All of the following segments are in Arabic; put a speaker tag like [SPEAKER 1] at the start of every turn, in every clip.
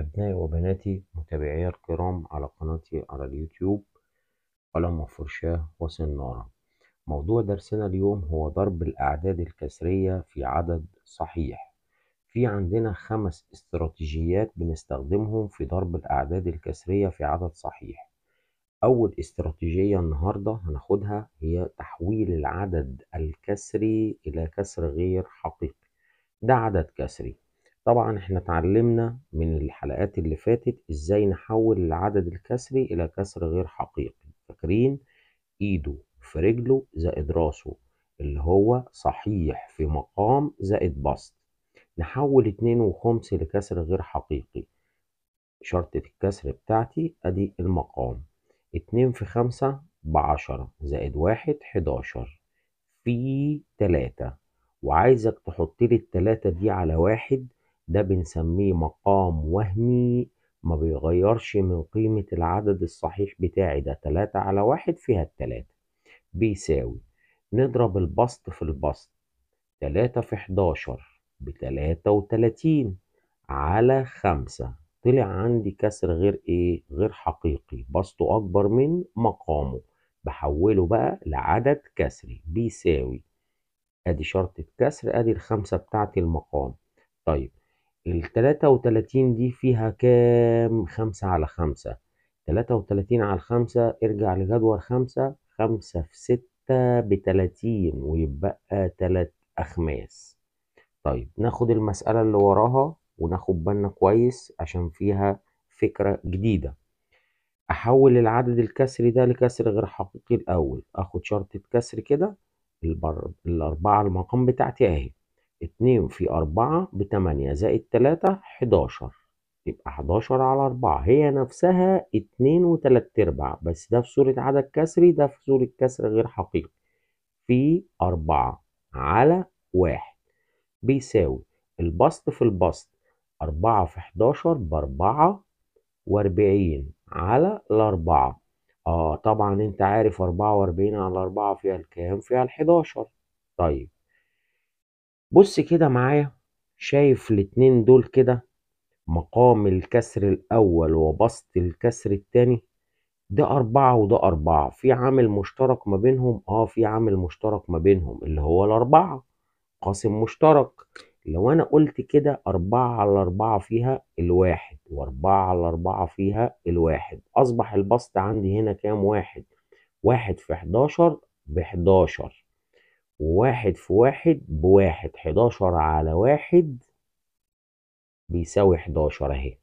[SPEAKER 1] أبنائي وبناتي متابعي الكرام على قناتي على اليوتيوب قلم وفرشاة وسنارة موضوع درسنا اليوم هو ضرب الأعداد الكسرية في عدد صحيح في عندنا خمس استراتيجيات بنستخدمهم في ضرب الأعداد الكسرية في عدد صحيح أول استراتيجية النهاردة هناخدها هي تحويل العدد الكسري إلى كسر غير حقيقي ده عدد كسري طبعا احنا اتعلمنا من الحلقات اللي فاتت ازاي نحول العدد الكسري الى كسر غير حقيقي فاكرين ايده في رجله زائد راسه اللي هو صحيح في مقام زائد بسط نحول اتنين وخمس لكسر غير حقيقي شرطة الكسر بتاعتي ادي المقام اتنين في خمسة بعشرة زائد واحد حداشر في تلاتة وعايزك تحط لي التلاتة دي على واحد ده بنسميه مقام وهمي ما بيغيرش من قيمة العدد الصحيح بتاعي ده تلاتة على واحد فيها التلاتة بيساوي نضرب البسط في البسط تلاتة في حداشر بتلاتة وتلاتين على خمسة طلع عندي كسر غير ايه غير حقيقي بسطه اكبر من مقامه بحوله بقى لعدد كسري بيساوي ادي شرط الكسر ادي الخمسة بتاعتي المقام طيب التلاتة وتلاتين دي فيها كام خمسة على خمسة تلاتة وتلاتين على خمسة ارجع لجدول خمسة خمسة في ستة بتلاتين ويبقى تلات أخماس طيب ناخد المسألة اللي وراها وناخد بالنا كويس عشان فيها فكرة جديدة أحول العدد الكسري ده لكسر غير حقيقي الأول أخد شرطة كسر كده الأربعة المقام بتاعتي أهي اتنين في أربعة بتمانية زائد تلاتة حداشر يبقى حداشر على أربعة هي نفسها اتنين وتلات أرباع بس ده في صورة عدد كسري ده في صورة كسر غير حقيقي في أربعة على واحد بيساوي البسط في البسط أربعة في حداشر بأربعة وأربعين على الأربعة آه طبعا أنت عارف أربعة وأربعين على أربعة فيها الكام؟ فيها الحداشر طيب بص كده معايا شايف الاتنين دول كده مقام الكسر الأول وبسط الكسر التاني ده أربعة وده أربعة في عامل مشترك ما بينهم اه في عامل مشترك ما بينهم اللي هو الأربعة قاسم مشترك لو أنا قلت كده أربعة على أربعة فيها الواحد وأربعة على أربعة فيها الواحد أصبح البسط عندي هنا كام واحد واحد في حداشر بحداشر واحد في واحد بواحد حداشر على واحد بيساوي حداشر اهي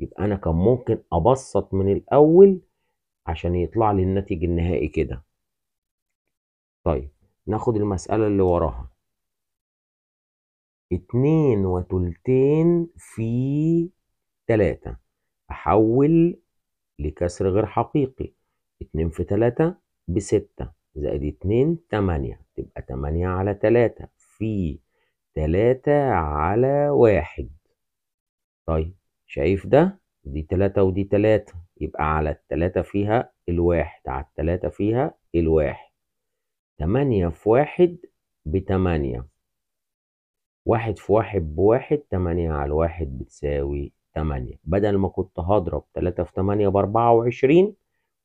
[SPEAKER 1] يبقى انا كان ممكن ابسط من الاول عشان يطلع لي الناتج النهائي كده طيب ناخد المسألة اللي وراها اتنين وتلتين في تلاتة أحول لكسر غير حقيقي اتنين في تلاتة بستة زائد اتنين تمانية تبقى تمانية على تلاتة في تلاتة على واحد طيب شايف ده دي تلاتة ودي تلاتة يبقى على التلاتة فيها الواحد على التلاتة فيها الواحد تمانية في واحد بتمانية واحد في واحد بواحد تمانية على واحد بتساوي تمانية بدل ما كنت هضرب تلاتة في تمانية بأربعة وعشرين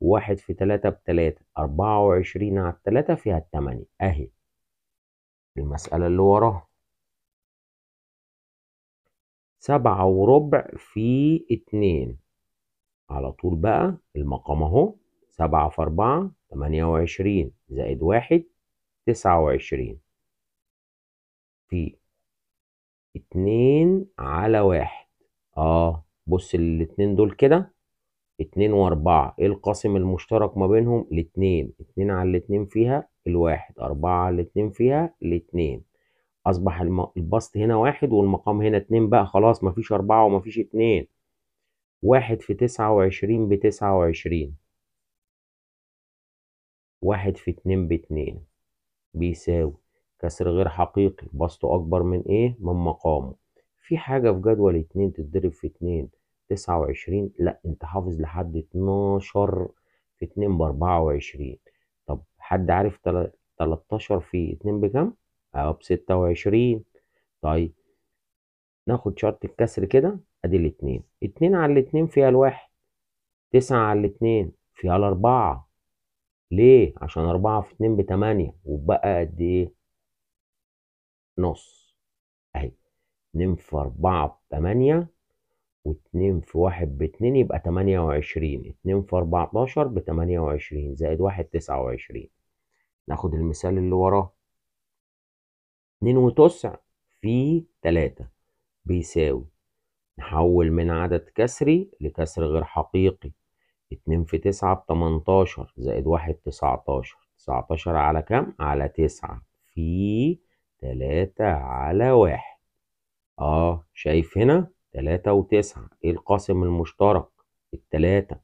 [SPEAKER 1] واحد في تلاتة بتلاتة أربعة وعشرين على التلاتة فيها التمانية أهي المسألة اللي وراها سبعة وربع في اتنين على طول بقى المقام أهو سبعة في أربعة تمانية وعشرين زائد واحد تسعة وعشرين في اتنين على واحد اه بص الاتنين دول كده اتنين واربعة ايه القاسم المشترك ما بينهم الاتنين اتنين على الاتنين فيها الواحد اربعة على الاتنين فيها الاتنين اصبح البسط هنا واحد والمقام هنا اتنين بقى خلاص مفيش اربعة ومفيش اتنين واحد في تسعة وعشرين بتسعة وعشرين واحد في اتنين باتنين بيساوي كسر غير حقيقي بسطه اكبر من ايه من مقامه في حاجة في جدول اتنين تتضرب في اتنين تسعة وعشرين لا انت حافظ لحد اتناشر في اتنين باربعة وعشرين طب حد عارف تلاتاشر في اتنين بكم؟ اه بستة وعشرين طيب ناخد شرط الكسر كده ادي الاتنين اتنين على الاتنين فيها الواحد تسعة على الاتنين فيها الاربعة ليه؟ عشان أربعة في اتنين بتمانية وبقى قد إيه؟ نص أهي اتنين في أربعة بتمانية واتنين في واحد باتنين يبقى تمانية وعشرين اتنين في أربعتاشر بتمانية وعشرين زائد واحد تسعة وعشرين ناخد المثال اللي وراه اتنين وتسع في تلاتة بيساوي نحول من عدد كسري لكسر غير حقيقي اتنين في تسعة بتمنتاشر زائد واحد تسعتاشر تسعتاشر على كام؟ على تسعة في تلاتة على واحد اه شايف هنا تلاتة وتسعة ايه القاسم المشترك التلاتة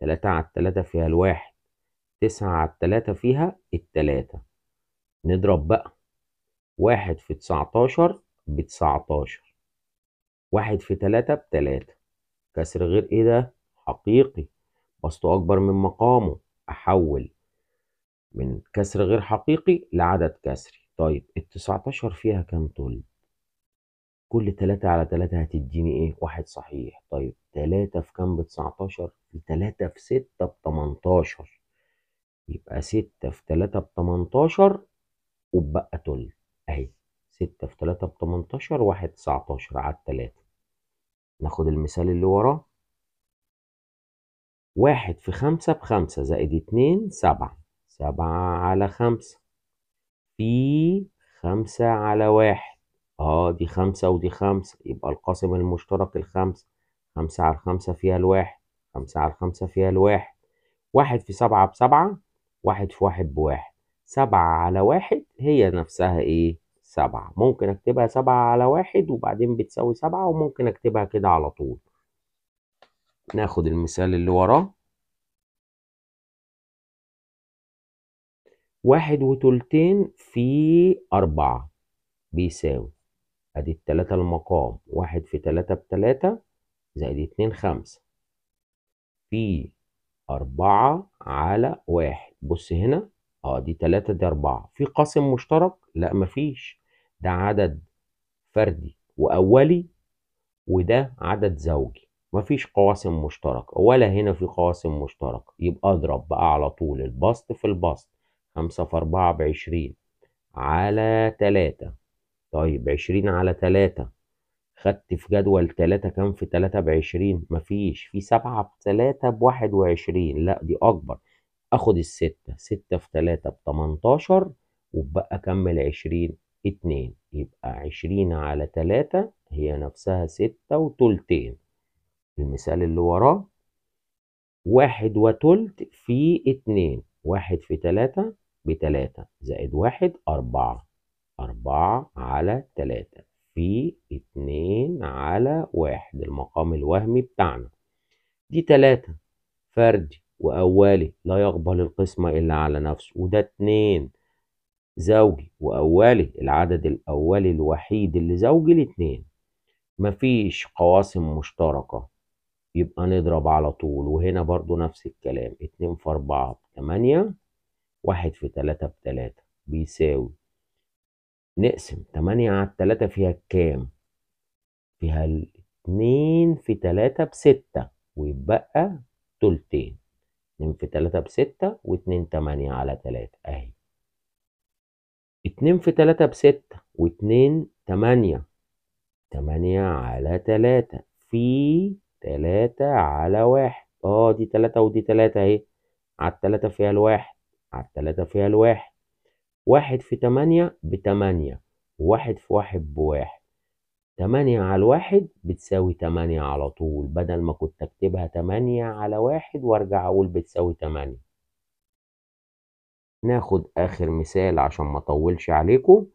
[SPEAKER 1] تلاتة على التلاتة فيها الواحد تسعة على التلاتة فيها التلاتة نضرب بقى واحد في تسعتاشر بتسعتاشر واحد في تلاتة بتلاتة كسر غير ايه ده حقيقي بسطه اكبر من مقامه احول من كسر غير حقيقي لعدد كسري طيب التسعتاشر فيها كام طول كل تلاتة على تلاتة هتديني ايه واحد صحيح طيب تلاتة في كام بتسعتاشر تلاتة في ستة بتمنتاشر يبقى ستة في تلاتة بتمنتاشر وبقى تلت اهي ستة في تلاتة بتمنتاشر واحد تسعتاشر على التلاتة ناخد المثال اللي وراه واحد في خمسة بخمسة زائد اتنين سبعة سبعة على خمسة في خمسة على واحد اه دي خمسة ودي خمسة يبقى القاسم المشترك الخمسة خمسة على خمسة فيها الواحد خمسة على خمسة فيها الواحد واحد في سبعة بسبعة واحد في واحد بواحد سبعة على واحد هي نفسها ايه سبعة ممكن اكتبها سبعة على واحد وبعدين بتساوي سبعة وممكن اكتبها كده على طول ناخد المثال اللي وراه واحد وتلتين في أربعة بيساوي ادي التلاتة المقام واحد في تلاتة بتلاتة زائد اتنين خمسة في أربعة على واحد بص هنا اه دي تلاتة دي أربعة في قاسم مشترك لا مفيش ده عدد فردي وأولي وده عدد زوجي مفيش قواسم مشترك ولا هنا في قواسم مشترك يبقى اضرب بقى على طول البسط في البسط خمسة في أربعة بعشرين على تلاتة طيب عشرين على تلاتة خدت في جدول تلاتة كام في تلاتة بعشرين مفيش في سبعة بتلاتة بواحد وعشرين لا دي أكبر أخد الستة ستة في تلاتة بتمنتاشر وبقى أكمل عشرين اتنين يبقى عشرين على تلاتة هي نفسها ستة وتلتين المثال اللي وراه واحد وتلت في اتنين واحد في تلاتة بتلاتة زائد واحد أربعة أربعة على تلاتة في اتنين على واحد المقام الوهمي بتاعنا دي تلاتة فردي وأولي لا يقبل القسمة إلا على نفسه وده اتنين زوجي وأولي العدد الأولي الوحيد اللي زوجي الاتنين مفيش قواسم مشتركة يبقى نضرب على طول وهنا برضو نفس الكلام اتنين في أربعة بتمانية واحد في تلاتة بتلاتة بيساوي نقسم 8 على 3 فيها كام فيها 2 في 3 بستة ويبقى تلتين 2 في 3 بستة و2 8 على 3 اهي 2 في 3 بستة و2 8 8 على 3 في 3 على 1 اه دي 3 ودي 3 اهي على التلاتة فيها الواحد على التلاتة فيها الواحد واحد في تمانية بتمانية وواحد في واحد بواحد تمانية على الواحد بتساوي تمانية على طول بدل ما كنت اكتبها تمانية على واحد وارجع اقول بتساوي تمانية ناخد آخر مثال عشان ما أطولش عليكم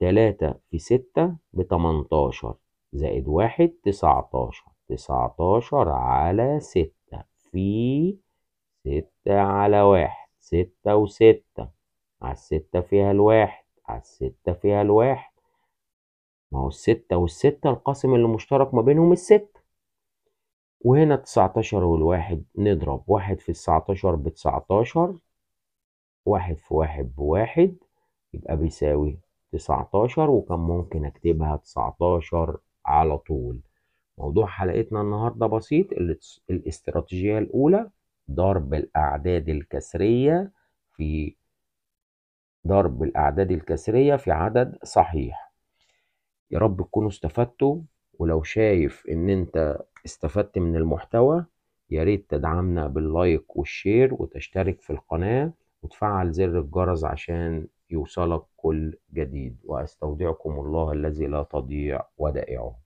[SPEAKER 1] تلاتة في ستة بتمنتاشر زائد واحد تسعتاشر تسعتاشر على ستة في ستة على واحد ستة وستة على الستة فيها الواحد على الستة فيها الواحد ما هو الستة والستة القاسم اللي مشترك ما بينهم الستة وهنا تسعتاشر والواحد نضرب واحد في تسعتاشر بتسعتاشر واحد في واحد بواحد يبقى بيساوي تسعتاشر وكان ممكن اكتبها تسعتاشر على طول موضوع حلقتنا النهاردة بسيط الاستراتيجية الأولى ضرب الأعداد الكسرية في ضرب الأعداد الكسرية في عدد صحيح يا رب تكونوا استفدتوا ولو شايف إن أنت استفدت من المحتوى يا ريت تدعمنا باللايك والشير وتشترك في القناة وتفعل زر الجرس عشان يوصلك كل جديد وأستودعكم الله الذي لا تضيع ودائعه